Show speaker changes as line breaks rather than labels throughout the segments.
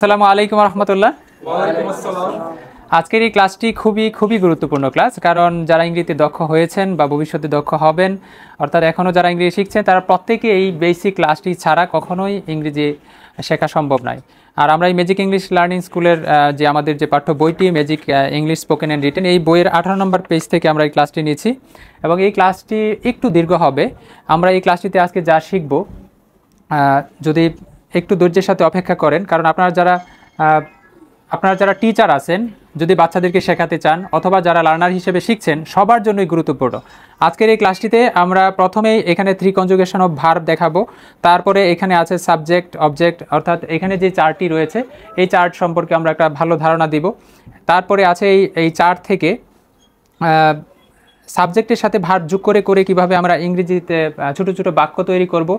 আসসালামু আলাইকুম রহমতুল্লাহ আজকের এই ক্লাসটি খুবই খুবই গুরুত্বপূর্ণ ক্লাস কারণ যারা ইংরেজিতে দক্ষ হয়েছেন বা ভবিষ্যতে দক্ষ হবেন অর্থাৎ এখনও যারা ইংরেজি শিখছেন তারা প্রত্যেকে এই বেসিক ক্লাসটি ছাড়া কখনোই ইংরেজি শেখা সম্ভব নয় আর আমরা এই ম্যাজিক ইংলিশ লার্নিং স্কুলের যে আমাদের যে পাঠ্য বইটি magic English spoken and written এই বইয়ের আঠারো নম্বর পেজ থেকে আমরা এই ক্লাসটি নিয়েছি এবং এই ক্লাসটি একটু দীর্ঘ হবে আমরা এই ক্লাসটিতে আজকে যা শিখব যদি একটু ধৈর্যের সাথে অপেক্ষা করেন কারণ আপনারা যারা আপনারা যারা টিচার আছেন যদি বাচ্চাদেরকে শেখাতে চান অথবা যারা লার্নার হিসেবে শিখছেন সবার জন্যই গুরুত্বপূর্ণ আজকের এই ক্লাসটিতে আমরা প্রথমেই এখানে থ্রি কনজুগেশন অফ ভার্ব দেখাবো তারপরে এখানে আছে সাবজেক্ট অবজেক্ট অর্থাৎ এখানে যে চার্টটি রয়েছে এই চার্ট সম্পর্কে আমরা একটা ভালো ধারণা দিব তারপরে আছে এই এই চার্ট থেকে সাবজেক্টের সাথে ভার যোগ করে করে কিভাবে আমরা ইংরেজিতে ছোট ছোট বাক্য তৈরি করব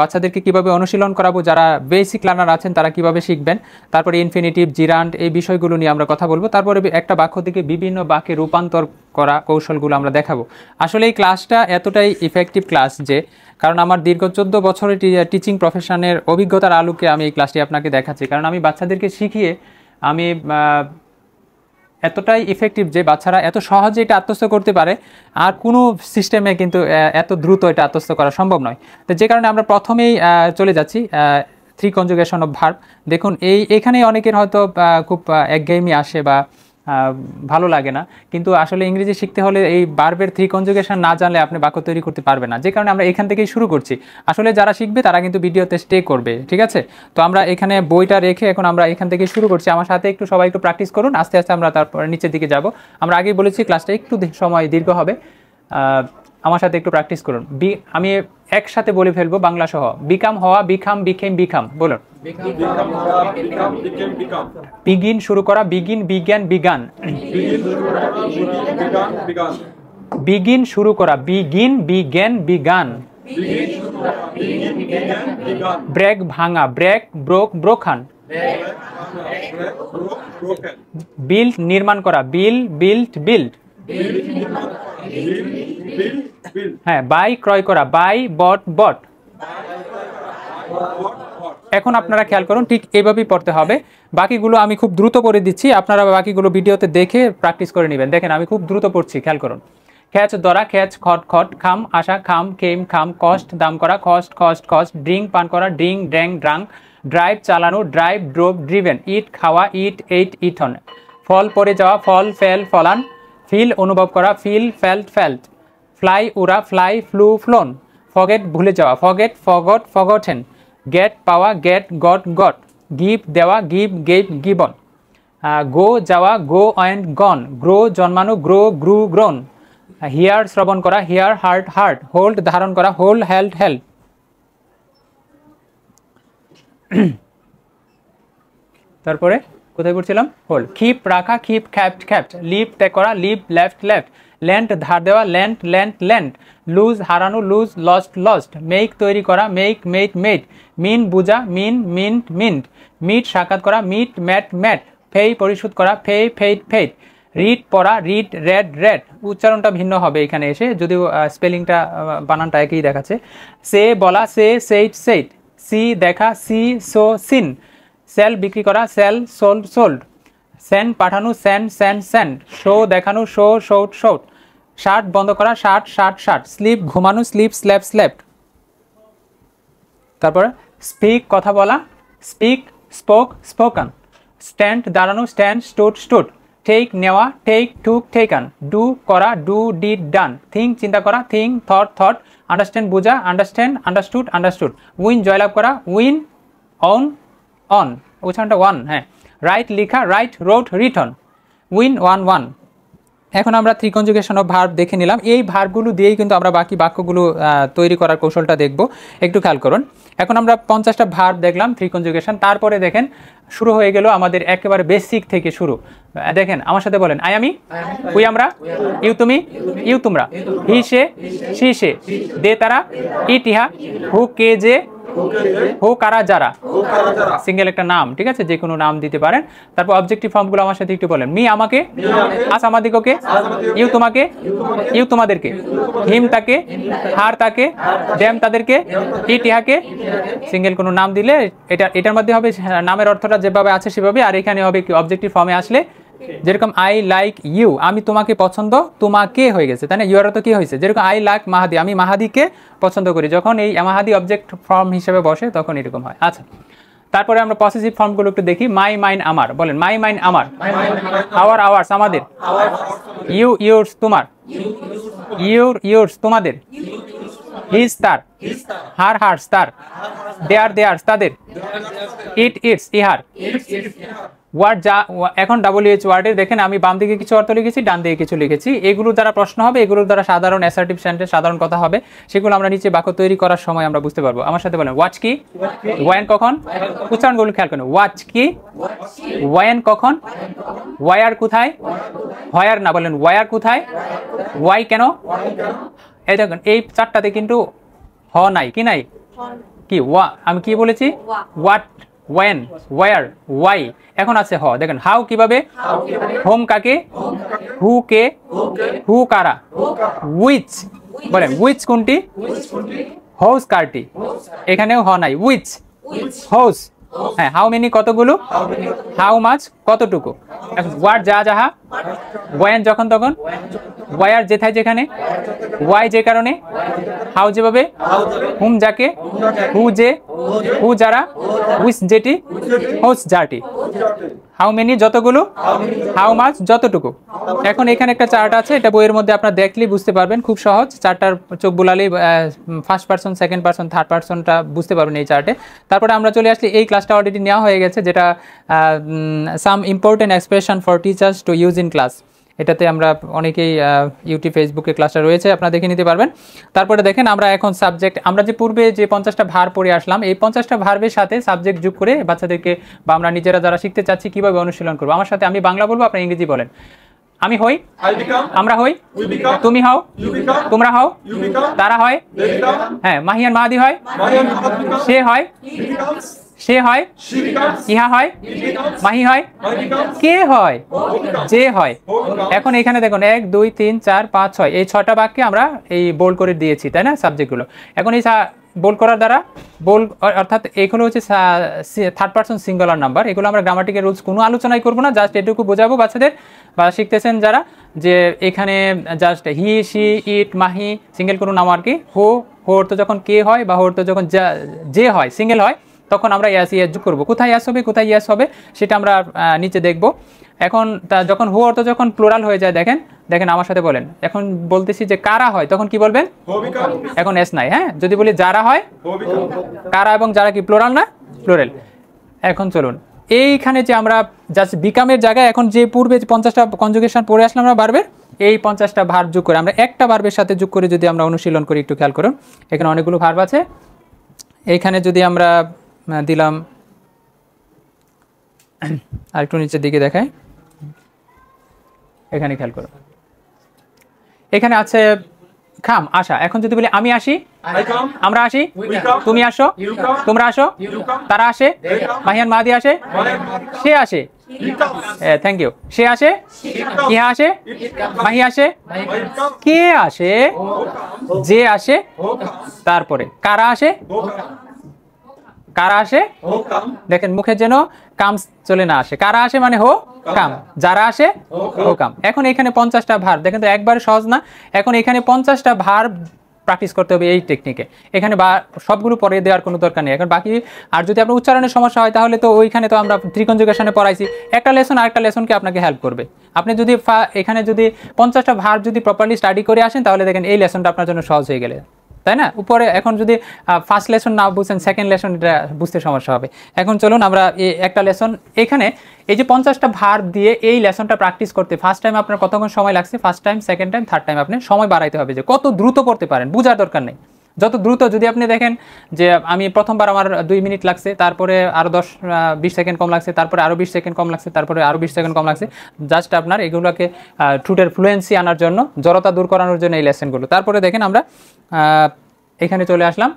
বাচ্চাদেরকে কিভাবে অনুশীলন করাবো যারা বেসিক লার্নার আছেন তারা কিভাবে শিখবেন তারপরে ইনফিনিটিভ জিরান্ট এই বিষয়গুলো নিয়ে আমরা কথা বলবো তারপরে একটা বাক্য থেকে বিভিন্ন বাক্যে রূপান্তর করা কৌশলগুলো আমরা দেখাবো আসলে এই ক্লাসটা এতটাই ইফেক্টিভ ক্লাস যে কারণ আমার দীর্ঘ চোদ্দ বছরের টিচিং প্রফেশনের অভিজ্ঞতার আলোকে আমি এই ক্লাসটি আপনাকে দেখাচ্ছি কারণ আমি বাচ্চাদেরকে শিখিয়ে আমি এতটাই ইফেক্টিভ যে বাচ্চারা এত সহজে এটা আত্মস্থ করতে পারে আর কোনো সিস্টেমে কিন্তু এত দ্রুত এটা আত্মস্থ করা সম্ভব নয় তো যে কারণে আমরা প্রথমেই চলে যাচ্ছি থ্রি কনজুগেশন অফ ভার্ব দেখুন এই এখানে অনেকের হয়তো খুব একঘেয়েমি আসে বা ভালো লাগে না কিন্তু আসলে ইংরেজি শিখতে হলে এই বার্বের থ্রি কনজুগেশন না জানলে আপনি বাক্য তৈরি করতে পারবে না যে কারণে আমরা এখান থেকেই শুরু করছি আসলে যারা শিখবে তারা কিন্তু ভিডিওতে স্টে করবে ঠিক আছে তো আমরা এখানে বইটা রেখে এখন আমরা এখান থেকে শুরু করছি আমার সাথে একটু সবাই একটু প্র্যাকটিস করুন আস্তে আস্তে আমরা তারপর নিচের দিকে যাব আমরা আগেই বলেছি ক্লাসটা একটু সময় দীর্ঘ হবে আমার সাথে একটু প্র্যাকটিস করুন বি আমি একসাথে বলে ফেলবো বাংলা সহ বিকাম হওয়া বিখাম বিখেম বিখাম বলুন বিগিন শুরু করা বিগিন বিজ্ঞান বিগান বিগিন শুরু করা বিগিন বিজ্ঞান বিগান ব্রেক ভাঙা ব্রেক ব্রোক ব্রোখান বিল্ড নির্মাণ করা বিল বিল্ড বিল্ড হ্যাঁ বাই ক্রয় করা বাই বট বট এখন আপনারা খেয়াল করুন ঠিক এইভাবেই পড়তে হবে বাকিগুলো আমি খুব দ্রুত করে দিচ্ছি আপনারা বাকিগুলো ভিডিওতে দেখে প্র্যাকটিস করে নেবেন দেখেন আমি খুব দ্রুত পড়ছি খেয়াল করুন খ্যাচ দরা খ্যাচ খট খট খাম আশা খাম খেম খাম কষ্ট দাম করা খস্ট খস্ট খস্ট ড্রিং পান করা ড্রিং ড্যাং ড্রাং ড্রাইভ চালানো ড্রাইভ ড্রোভ ড্রিভেন ইট খাওয়া ইট এইট ইটন ফল পরে যাওয়া ফল ফেল ফলান ফিল অনুভব করা ফিল ফেল্ট ফেল্ট ফ্লাই উড়া ফ্লাই ফ্লু ফ্লোন ফগেট ভুলে যাওয়া ফগেট ফগট ফগটেন গেট পাওয়া গেট গট গট গিভ দেওয়া গিভ গেভ গিবন গো যাওয়া গো অ্যান্ড গন গ্রো জন্মানো গ্রো গ্রু গ্রোন হিয়ার শ্রবণ করা হিয়ার হার্ট হার্ট হোল্ড ধারণ করা হোল্ড হেল্ড হেল্ড তারপরে কোথায় পড়ছিলাম হোল্ড খিপ রাখা খিপ খ্যাপ্ট খ্যাপ্ট লিভ টেক করা লিভ লেফট লেফট ল্যান্ড ধার দেওয়া ল্যান্ড ল্যান্ড ল্যান্ড লুজ হারানো লুজ লস্ট লস্ট মেক তৈরি করা মেক মেট মেট মিন বুজা মিন মিন্ট মিন্ট মিট সাক্ষাৎ করা মিট ম্যাট ম্যাট ফেই পরিশোধ করা ফে ফেইট ফেইট রিড পড়া রিড রেড রেড উচ্চারণটা ভিন্ন হবে এখানে এসে যদিও স্পেলিংটা বানানটা একই দেখাচ্ছে সে বলা সে সেইট সেইট সি দেখা সি সো সিন সেল বিক্রি করা সেল সোল্ড সোল্ড সেন্ড পাঠানো সেন্ড সেন্ড সেন্ড শো দেখানো শো শোট শোট শার্ট বন্ধ করা শার্ট শার্ট শার্ট স্লিপ ঘুমানো স্লিপ স্ল্যাপ স্ল্যাপ তারপর স্পিক কথা বলা স্পিক স্পোক স্পোকান স্ট্যান্ড দাঁড়ানো স্ট্যান্ড স্টুট স্টুট টেক নেওয়া টেক টুক টেকান ডু করা ডু ডিড ডান থিঙ্ক চিন্তা করা থিং থট থট আন্ডারস্ট্যান্ড বোঝা আন্ডারস্ট্যান্ড আন্ডারস্টুড আন্ডারস্টুড উইন জয়লাভ করা উইন অন অন ওছানটা ওয়ান হ্যাঁ রাইট লিখা write wrote written win won won এখন আমরা থ্রি কনজুগেশন অফ ভার্ব দেখে নিলাম এই ভার্বগুলো দিয়েই কিন্তু আমরা বাকি বাক্যগুলো তৈরি করার কৌশলটা দেখব একটু খেয়াল করুন এখন আমরা পঞ্চাশটা ভার্ব দেখলাম থ্রি কনজুগেশন তারপরে দেখেন শুরু হয়ে গেল আমাদের একেবারে বেসিক থেকে শুরু দেখেন আমার সাথে বলেন আই আমি উই আমরা ইউ তুমি ইউ তোমরা হি সে সি সে দে তারা ইটিহা হু কে যে হো কারা যারা সিঙ্গেল একটা নাম ঠিক আছে যে কোনো নাম দিতে পারেন তারপর অবজেক্টিভ ফর্মগুলো আমার সাথে একটু বলেন মি আমাকে আস আমাদিগকে ইউ তোমাকে ইউ তোমাদেরকে হিম তাকে হার তাকে ড্যাম তাদেরকে ইট ইহাকে সিঙ্গেল কোনো নাম দিলে এটা এটার মধ্যে হবে হ্যাঁ, নামের অর্থটা ফর্মটা যেভাবে আছে সেভাবে আর এখানে হবে কি অবজেক্টিভ ফর্মে আসলে যেরকম আই লাইক ইউ আমি তোমাকে পছন্দ তোমাকে হয়ে গেছে তাই না ইউর তো কি হয়েছে যেরকম আই লাইক মাহাদি আমি মাহাদিকে পছন্দ করি যখন এই মাহাদি অবজেক্ট ফর্ম হিসেবে বসে তখন এরকম হয় আচ্ছা তারপরে আমরা পসেসিভ ফর্মগুলো একটু দেখি মাই মাইন আমার বলেন মাই মাইন আমার আওয়ার আওয়ার্স আমাদের ইউ ইউর্স তোমার ইউর ইউর্স তোমাদের হিজ তার হার হার্স তার দেয়ার দেয়ার্স তাদের ইট ইটস ইহার ওয়ার্ড যা এখন ডাব্লিউ এইচ ওয়ার্ডে দেখেন আমি বাম দিকে কিছু অর্থ লিখেছি ডান দিকে কিছু লিখেছি এগুলোর দ্বারা প্রশ্ন হবে এগুলোর দ্বারা সাধারণ অ্যাসার্টিভ সেন্টেন্স সাধারণ কথা হবে সেগুলো আমরা নিচে বাক্য তৈরি করার সময় আমরা বুঝতে পারবো আমার সাথে বলেন ওয়াচ কি ওয়ান কখন উচ্চারণগুলো খেয়াল করুন ওয়াচ কি ওয়ান কখন ওয়ার কোথায় হোয়ার না বলেন ওয়ার কোথায় ওয়াই কেন এই দেখুন এই চারটাতে কিন্তু হ নাই কি নাই কি ওয়া আমি কি বলেছি ওয়াট when ওয়ার ওয়াই এখন আছে হ দেখেন হাউ কিভাবে হোম কাকে হু কে হু কারা উইচ বলেন উইচ কোনটি হাউস কারটি এখানেও হ নাই উইচ হাউস হ্যাঁ হাউ মেনি কতগুলো হাউ মাছ কতটুকু এখন ওয়ার যা যাহা ওয়েন যখন তখন ওয়াই আর জেথায় যেখানে ওয়াই যে কারণে হাউ যেভাবে হুম যাকে হু যে হু যারা উইস যেটি হোস যাটি হাউ মেনি যতগুলো হাউ মাচ যতটুকু এখন এখানে একটা চার্ট আছে এটা বইয়ের মধ্যে আপনার দেখলেই বুঝতে পারবেন খুব সহজ চারটার চোখ বুলালেই first person second person third পার্সনটা বুঝতে পারবেন এই চার্টে তারপরে আমরা চলে আসলে এই ক্লাসটা অলরেডি নেওয়া হয়ে গেছে যেটা some important expression for teachers to use in class এটাতে আমরা অনেকেই ইউটিউব ফেসবুকে ক্লাসটা রয়েছে আপনারা দেখে নিতে পারবেন তারপরে দেখেন আমরা এখন সাবজেক্ট আমরা যে পূর্বে যে পঞ্চাশটা ভার পড়ে আসলাম এই পঞ্চাশটা ভারবের সাথে সাবজেক্ট যোগ করে বাচ্চাদেরকে বা আমরা নিজেরা যারা শিখতে চাচ্ছি কীভাবে অনুশীলন করবো আমার সাথে আমি বাংলা বলবো আপনার ইংরেজি বলেন আমি হই আমরা হই তুমি হও তোমরা হও তারা হয় হ্যাঁ মাহিয়ান মাহাদি হয় সে হয় সে হয় ইহা হয় মাহি হয় কে হয় যে হয় এখন এখানে দেখুন এক দুই তিন চার পাঁচ ছয় এই ছটা বাক্যে আমরা এই বোল করে দিয়েছি তাই না সাবজেক্টগুলো এখন এই বোল্ড করার দ্বারা বোল অর্থাৎ এগুলো হচ্ছে থার্ড পার্সন সিঙ্গুলার নাম্বার এগুলো আমরা গ্রামাটিকের রুলস কোনো আলোচনাই করবো না জাস্ট এটুকু বোঝাবো বাচ্চাদের বা শিখতেছেন যারা যে এখানে just he see it Mahi single কোনো নাম আর কি হো হোর তো যখন কে হয় বা হোর তো যখন যে হয় সিঙ্গেল হয় তখন আমরা ইয়াস ইয়াস যোগ করবো কোথায় ইয়াস হবে কোথায় ইয়াস হবে সেটা আমরা নিচে দেখব এখন তা যখন হু অর্থ যখন প্লোরাল হয়ে যায় দেখেন দেখেন আমার সাথে বলেন এখন বলতেছি যে কারা হয় তখন কি বলবেন এখন এস নাই হ্যাঁ যদি বলি যারা হয় কারা এবং যারা কি প্লোরাল না প্লোরাল এখন চলুন এইখানে যে আমরা জাস্ট বিকামের জায়গায় এখন যে পূর্বে যে পঞ্চাশটা কনজুগেশন পড়ে আসলাম আমরা বারবের এই পঞ্চাশটা ভার যোগ করে আমরা একটা ভার্বের সাথে যোগ করে যদি আমরা অনুশীলন করি একটু খেয়াল করুন এখানে অনেকগুলো ভার্ব আছে এইখানে যদি আমরা হ্যাঁ, দিলাম আরেকটু নিচের দিকে দেখায় এখানে খেয়াল করো এখানে আছে খাম আশা এখন যদি বলি আমি আসি আমরা আসি তুমি আসো তোমরা আসো তারা আসে মাহিয়ান মাদি আসে সে আসে থ্যাংক ইউ সে আসে কি আসে মাহি আসে কে আসে যে আসে তারপরে কারা আসে কারা আসে দেখেন মুখে যেন কাম চলে না আসে কারা আসে মানে হো কাম যারা আসে হো কাম এখন এখানে পঞ্চাশটা ভার দেখেন তো একবারে সহজ না এখন এখানে পঞ্চাশটা ভার প্র্যাকটিস করতে হবে এই টেকনিকে এখানে বা সবগুলো পরে দেওয়ার কোনো দরকার নেই এখন বাকি আর যদি আপনার উচ্চারণের সমস্যা হয় তাহলে তো ওইখানে তো আমরা ত্রিকঞ্জুকেশনে পড়াইছি একটা লেসন আরেকটা লেসনকে আপনাকে হেল্প করবে আপনি যদি এখানে যদি পঞ্চাশটা ভার যদি প্রপারলি স্টাডি করে আসেন তাহলে দেখেন এই লেসনটা আপনার জন্য সহজ হয়ে গেলে তাই না উপরে এখন যদি ফার্স্ট লেসন না বুঝছেন সেকেন্ড লেসন এটা বুঝতে সমস্যা হবে এখন চলুন আমরা একটা লেসন এখানে এই যে পঞ্চাশটা ভার দিয়ে এই লেসনটা প্র্যাকটিস করতে ফার্স্ট টাইম আপনার কতক্ষণ সময় লাগছে first time second time third time আপনি সময় বাড়াইতে হবে যে কত দ্রুত করতে পারেন বোঝার দরকার নেই যত দ্রুত যদি আপনি দেখেন যে আমি প্রথমবার আমার দুই মিনিট লাগছে তারপরে আরও দশ বিশ সেকেন্ড কম লাগছে তারপরে আরও বিশ সেকেন্ড কম লাগছে তারপরে আরও বিশ সেকেন্ড কম লাগছে জাস্ট আপনার এগুলোকে ঠুটের ফ্লুয়েন্সি আনার জন্য জড়তা দূর করানোর জন্য এই লেসেনগুলো তারপরে দেখেন আমরা এখানে চলে আসলাম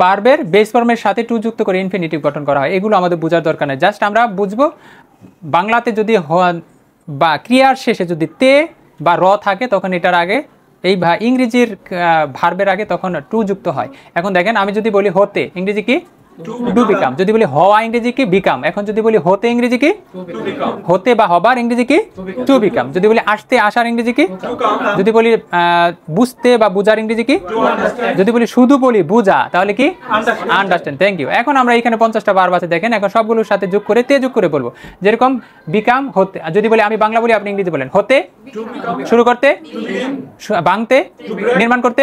বার্বের বেস ফর্মের সাথে টু যুক্ত করে ইনফিনিটিভ গঠন করা হয় এগুলো আমাদের বোঝার দরকার নেই জাস্ট আমরা বুঝবো বাংলাতে যদি বা ক্রিয়ার শেষে যদি তে বা র থাকে তখন এটার আগে এই ইংরেজির ভার্বের আগে তখন টু যুক্ত হয় এখন দেখেন আমি যদি বলি হতে ইংরেজি কি টু বিকাম যদি বলি হওয়া ইংরেজি কি বিকাম এখন যদি বলি হতে ইংরেজি কি হতে বা হবার ইংরেজি কি টু বিকাম যদি বলি আসতে আসার ইংরেজি কি যদি বলি বুঝতে বা বুঝার ইংরেজি কি যদি বলি শুধু বলি বুঝা তাহলে কি আন্ডারস্ট্যান্ড থ্যাংক ইউ এখন আমরা এখানে পঞ্চাশটা বার বাসে দেখেন এখন সবগুলোর সাথে যোগ করে তে যোগ করে বলবো যেরকম বিকাম হতে যদি বলি আমি বাংলা বলি আপনি ইংরেজি বলেন হতে শুরু করতে ভাঙতে নির্মাণ করতে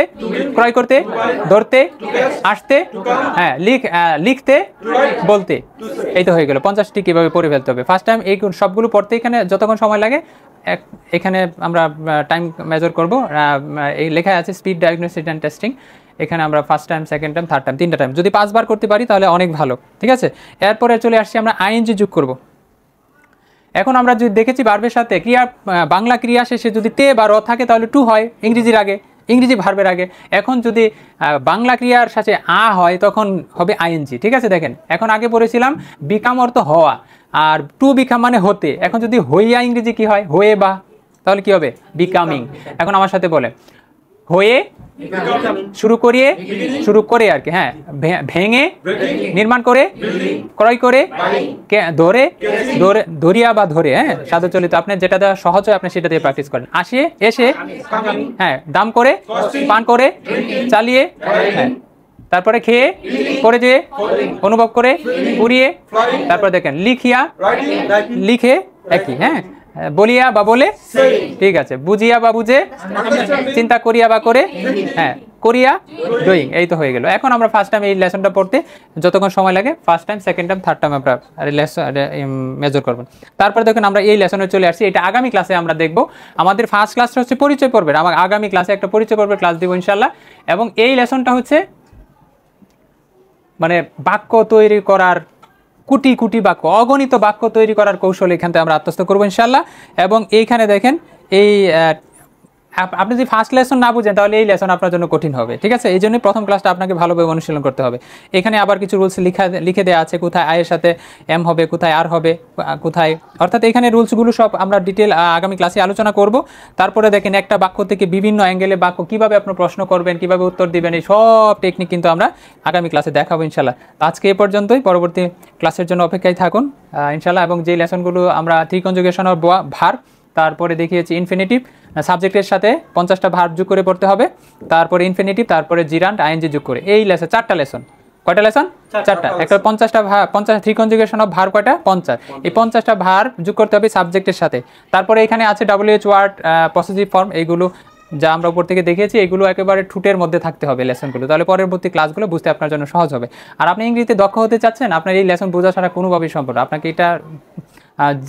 ক্রয় করতে ধরতে আসতে হ্যাঁ লিখ লিখতে বলতে এই তো হয়ে গেল পঞ্চাশটি কীভাবে পড়ে ফেলতে হবে ফার্স্ট টাইম এই সবগুলো পড়তে এখানে যতক্ষণ সময় লাগে এক এখানে আমরা টাইম মেজার করব এই লেখা আছে স্পিড ডায়াগনোসিস অ্যান্ড টেস্টিং এখানে আমরা first time second time third time তিনটা টাইম যদি পাঁচবার করতে পারি তাহলে অনেক ভালো ঠিক আছে এরপরে চলে আসছি আমরা আইএনজি যুগ করব এখন আমরা যদি দেখেছি বারবের সাথে ক্রিয়া বাংলা ক্রিয়া শেষে যদি তে বা র থাকে তাহলে টু হয় ইংরেজির আগে ইংরেজি ভার্বের আগে এখন যদি বাংলা ক্রিয়ার সাথে আ হয় তখন হবে আইএনজি ঠিক আছে দেখেন এখন আগে পড়েছিলাম বিকাম অর্থ হওয়া আর টু বিকাম মানে হতে এখন যদি হইয়া ইংরেজি কি হয় হয়ে বা তাহলে কি হবে বিকামিং হ্যাঁ। এখন আমার সাথে বলে হয়ে শুরু করিয়ে শুরু করে আর কি হ্যাঁ ভেঙে নির্মাণ করে ক্রয় করে ধরে ধরিয়া বা ধরে হ্যাঁ সাধু চলিত আপনি যেটা দেওয়া সহজ হয় আপনি সেটা দিয়ে প্র্যাকটিস করেন আসিয়ে এসে হ্যাঁ দাম করে পান করে চালিয়ে হ্যাঁ তারপরে খেয়ে করে যেয়ে অনুভব করে উড়িয়ে তারপরে দেখেন লিখিয়া লিখে একই হ্যাঁ হ্যাঁ, বলিয়া বা বলে ঠিক আছে বুঝিয়া বা বুঝে চিন্তা করিয়া বা করে হ্যাঁ করিয়া ডুইং এই তো হয়ে গেল এখন আমরা ফার্স্ট টাইম এই লেসনটা পড়তে যতক্ষণ সময় লাগে first time second time third time আমরা মেজর করবেন তারপরে দেখুন আমরা এই লেসনে চলে আসছি এটা আগামী ক্লাসে আমরা দেখব আমাদের ফার্স্ট ক্লাসটা হচ্ছে পরিচয় পর্বের আমার আগামী ক্লাসে একটা পরিচয় পর্বের ক্লাস দেবো ইনশাল্লাহ এবং এই লেসনটা হচ্ছে মানে বাক্য তৈরি করার কুটি কুটি বাক্য অগণিত বাক্য তৈরি করার কৌশল এখান থেকে আমরা আত্মস্থ করবো ইনশাল্লাহ এবং এইখানে দেখেন এই আপনি যদি ফার্স্ট লেসন না বুঝেন তাহলে এই লেসন আপনার জন্য কঠিন হবে ঠিক আছে এই জন্যই প্রথম ক্লাসটা আপনাকে ভালোভাবে অনুশীলন করতে হবে এখানে আবার কিছু রুলস লিখা লিখে দেওয়া আছে কোথায় আয়ের সাথে এম হবে কোথায় আর হবে কোথায় অর্থাৎ এখানে রুলসগুলো সব আমরা ডিটেল আগামী ক্লাসে আলোচনা করব তারপরে দেখেন একটা বাক্য থেকে বিভিন্ন অ্যাঙ্গেলে বাক্য কীভাবে আপনার প্রশ্ন করবেন কীভাবে উত্তর দিবেন এই সব টেকনিক কিন্তু আমরা আগামী ক্লাসে দেখাবো ইনশাল্লাহ আজকে এ পর্যন্তই পরবর্তী ক্লাসের জন্য অপেক্ষায় থাকুন ইনশাল্লাহ এবং যে লেসনগুলো আমরা ত্রিকঞ্জুগেশন ভার তারপরে দেখিয়েছি ইনফিনিটিভ সাবজেক্টের সাথে পঞ্চাশটা ভার্ব যোগ করে পড়তে হবে তারপরে ইনফিনিটিভ তারপরে জিরান্ট আইএনজি যোগ করে এই লেসন চারটা লেসন কয়টা লেসন চারটা একটা পঞ্চাশটা ভার পঞ্চাশ থ্রি কনজুগেশন অফ ভার কয়টা পঞ্চাশ এই পঞ্চাশটা ভার যোগ করতে হবে সাবজেক্টের সাথে তারপরে এখানে আছে ডাব্লিউএইচ ওয়ার্ড পসেসিভ ফর্ম এইগুলো যা আমরা উপর থেকে দেখিয়েছি এগুলো একেবারে ঠুটের মধ্যে থাকতে হবে লেসনগুলো তাহলে পরবর্তী ক্লাসগুলো বুঝতে আপনার জন্য সহজ হবে আর আপনি ইংরেজিতে দক্ষ হতে চাচ্ছেন আপনার এই লেসন বোঝা ছাড়া কোনোভাবেই সম্ভব আপনাকে এটা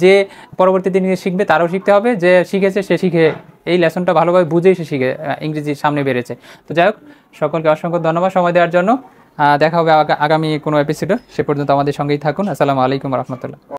যে পরবর্তীতে দিনে শিখবে তারাও শিখতে হবে যে শিখেছে সে শিখে এই লেসনটা ভালোভাবে বুঝেই সে শিখে ইংরেজি সামনে বেড়েছে তো যাই হোক সকলকে অসংখ্য ধন্যবাদ সময় দেওয়ার জন্য দেখা হবে আগামী কোনো এপিসোডে সে পর্যন্ত আমাদের সঙ্গেই থাকুন আসসালামু আলাইকুম রহমতুল্লাহ